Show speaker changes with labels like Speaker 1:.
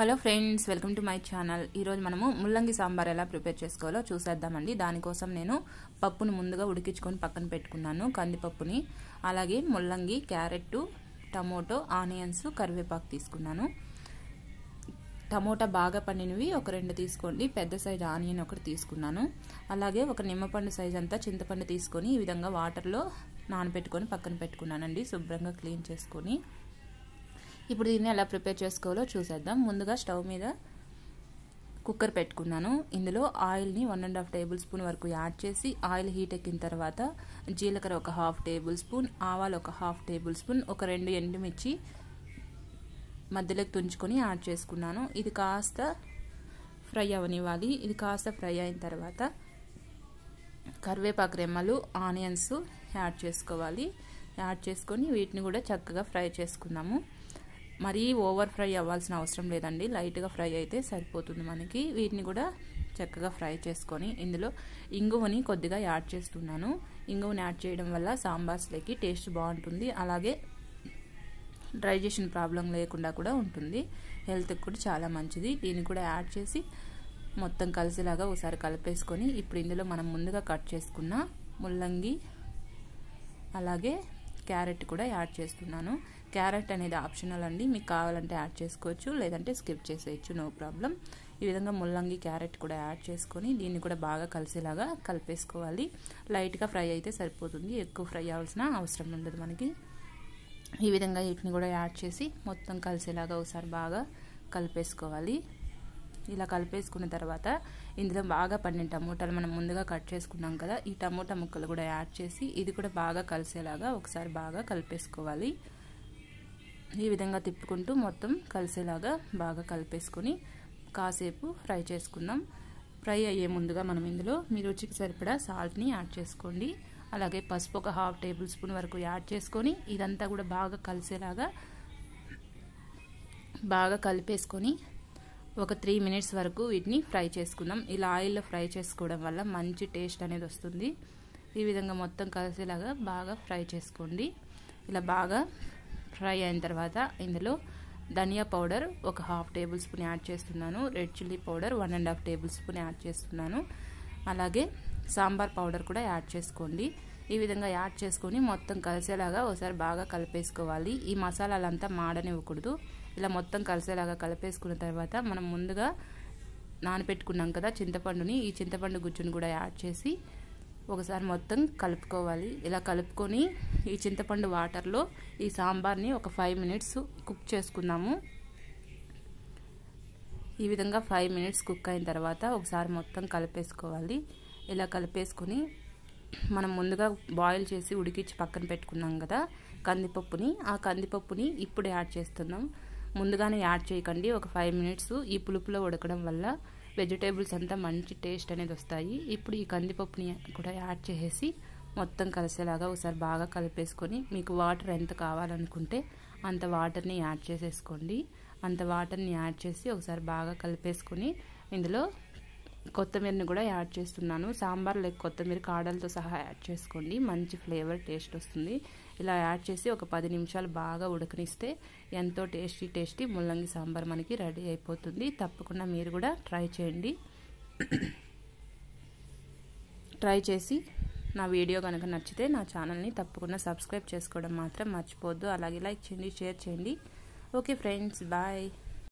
Speaker 1: hello friends welcome to my channel ఈరోజు మనము ముల్లంగి సాంబార్ ఎలా ప్రిపేర్ చేసుకోవాలో చూసేద్దామండి దానికోసం నేను పప్పును ముందుగా ఉడికించుకొని పక్కన పెట్టుకున్నాను కందిపప్పుని అలాగే ముల్లంగి క్యారెట్ టమోటో ఆనియన్స్ కరివేపాకు తీసుకున్నాను టమోటా బాగా పండినవి ఒక రెండు తీసుకోండి పెద్ద సైజ్ ఆనియన్ ఒకటి తీసుకున్నాను అలాగే ఒక నిమ్మపండు సైజ్ అంతా చింతపండు తీసుకొని ఈ విధంగా వాటర్లో నానబెట్టుకొని పక్కన పెట్టుకున్నానండి శుభ్రంగా క్లీన్ చేసుకొని ఇప్పుడు దీన్ని ఎలా ప్రిపేర్ చేసుకోవాలో చూసేద్దాం ముందుగా స్టవ్ మీద కుక్కర్ పెట్టుకున్నాను ఇందులో ఆయిల్ని one and half tablespoon వరకు యాడ్ చేసి ఆయిల్ హీట్ ఎక్కిన తర్వాత జీలకర్ర ఒక హాఫ్ టేబుల్ స్పూన్ ఆవాలు ఒక హాఫ్ టేబుల్ స్పూన్ ఒక రెండు ఎండుమిర్చి మధ్యలోకి తుంచుకొని యాడ్ చేసుకున్నాను ఇది కాస్త ఫ్రై అవనివ్వాలి ఇది కాస్త ఫ్రై అయిన తర్వాత కరివేపాకు రెమ్మలు ఆనియన్స్ యాడ్ చేసుకోవాలి యాడ్ చేసుకొని వీటిని కూడా చక్కగా ఫ్రై చేసుకున్నాము మరీ ఓవర్ ఫ్రై అవ్వాల్సిన అవసరం లేదండి లైట్గా ఫ్రై అయితే సరిపోతుంది మనకి వీటిని కూడా చక్కగా ఫ్రై చేసుకొని ఇందులో ఇంగువని కొద్దిగా యాడ్ చేస్తున్నాను ఇంగువని యాడ్ చేయడం వల్ల సాంబార్స్లోకి టేస్ట్ బాగుంటుంది అలాగే డైజెషన్ ప్రాబ్లం లేకుండా కూడా ఉంటుంది హెల్త్కి కూడా చాలా మంచిది దీన్ని కూడా యాడ్ చేసి మొత్తం కలిసేలాగా ఒకసారి కలిపేసుకొని ఇప్పుడు ఇందులో మనం ముందుగా కట్ చేసుకున్న ముల్లంగి అలాగే క్యారెట్ కూడా యాడ్ చేస్తున్నాను క్యారెట్ అనేది ఆప్షనల్ అండి మీకు కావాలంటే యాడ్ చేసుకోవచ్చు లేదంటే స్కిప్ చేసేయచ్చు నో ప్రాబ్లం ఈ విధంగా ముల్లంగి క్యారెట్ కూడా యాడ్ చేసుకొని దీన్ని కూడా బాగా కలిసేలాగా కలిపేసుకోవాలి లైట్గా ఫ్రై అయితే సరిపోతుంది ఎక్కువ ఫ్రై అవ్వాల్సిన అవసరం ఉండదు మనకి ఈ విధంగా వీటిని కూడా యాడ్ చేసి మొత్తం కలిసేలాగా ఒకసారి బాగా కలిపేసుకోవాలి ఇలా కలిపేసుకున్న తర్వాత ఇందులో బాగా పండిన టమోటాలు మనం ముందుగా కట్ చేసుకున్నాం కదా ఈ టమోటా ముక్కలు కూడా యాడ్ చేసి ఇది కూడా బాగా కలిసేలాగా ఒకసారి బాగా కలిపేసుకోవాలి ఈ విధంగా తిప్పుకుంటూ మొత్తం కలిసేలాగా బాగా కలిపేసుకొని కాసేపు ఫ్రై చేసుకుందాం ఫ్రై అయ్యే ముందుగా మనం ఇందులో మీ రుచికి సరిపడా సాల్ట్ని యాడ్ చేసుకోండి అలాగే పసుపు ఒక హాఫ్ టేబుల్ స్పూన్ వరకు యాడ్ చేసుకొని ఇదంతా కూడా బాగా కలిసేలాగా బాగా కలిపేసుకొని ఒక త్రీ మినిట్స్ వరకు వీటిని ఫ్రై చేసుకుందాం ఇలా ఆయిల్లో ఫ్రై చేసుకోవడం వల్ల మంచి టేస్ట్ అనేది వస్తుంది ఈ విధంగా మొత్తం కలిసేలాగా బాగా ఫ్రై చేసుకోండి ఇలా బాగా ఫ్రై అయిన తర్వాత ఇందులో ధనియా పౌడర్ ఒక హాఫ్ టేబుల్ స్పూన్ యాడ్ చేస్తున్నాను red chilli powder one and half tablespoon add చేస్తున్నాను అలాగే సాంబార్ పౌడర్ కూడా యాడ్ చేసుకోండి ఈ విధంగా యాడ్ చేసుకొని మొత్తం కలిసేలాగా ఒకసారి బాగా కలిపేసుకోవాలి ఈ మసాలాలంతా మాడనివ్వకూడదు ఇలా మొత్తం కలిసేలాగా కలిపేసుకున్న తర్వాత మనం ముందుగా నానపెట్టుకున్నాం కదా చింతపండుని ఈ చింతపండు గుజ్జును కూడా యాడ్ చేసి ఒకసారి మొత్తం కలుపుకోవాలి ఇలా కలుపుకొని ఈ చింతపండు వాటర్లో ఈ సాంబార్ని ఒక ఫైవ్ మినిట్స్ కుక్ చేసుకుందాము ఈ విధంగా ఫైవ్ మినిట్స్ కుక్ అయిన తర్వాత ఒకసారి మొత్తం కలిపేసుకోవాలి ఇలా కలిపేసుకొని మనం ముందుగా బాయిల్ చేసి ఉడికించి పక్కన పెట్టుకున్నాం కదా కందిపప్పుని ఆ కందిపప్పుని ఇప్పుడు యాడ్ చేస్తున్నాం ముందుగానే యాడ్ చేయకండి ఒక ఫైవ్ మినిట్స్ ఈ పులుపులో ఉడకడం వల్ల వెజిటేబుల్స్ అంతా మంచి టేస్ట్ అనేది వస్తాయి ఇప్పుడు ఈ కందిపప్పుని కూడా యాడ్ చేసేసి మొత్తం కలిసేలాగా ఒకసారి బాగా కలిపేసుకొని మీకు వాటర్ ఎంత కావాలనుకుంటే అంత వాటర్ని యాడ్ చేసేసుకోండి అంత వాటర్ని యాడ్ చేసి ఒకసారి బాగా కలిపేసుకొని ఇందులో కొత్తిమీరని కూడా యాడ్ చేస్తున్నాను సాంబార్ లేక కొత్తిమీర కాడలతో సహా యాడ్ చేసుకోండి మంచి ఫ్లేవర్ టేస్ట్ వస్తుంది ఇలా యాడ్ చేసి ఒక పది నిమిషాలు బాగా ఉడకనిస్తే ఎంతో టేస్టీ టేస్టీ ముల్లంగి సాంబార్ మనకి రెడీ అయిపోతుంది తప్పకుండా మీరు కూడా ట్రై చేయండి ట్రై చేసి నా వీడియో కనుక నచ్చితే నా ఛానల్ని తప్పకుండా సబ్స్క్రైబ్ చేసుకోవడం మాత్రం మర్చిపోద్దు అలాగే లైక్ చేయండి షేర్ చేయండి ఓకే ఫ్రెండ్స్ బాయ్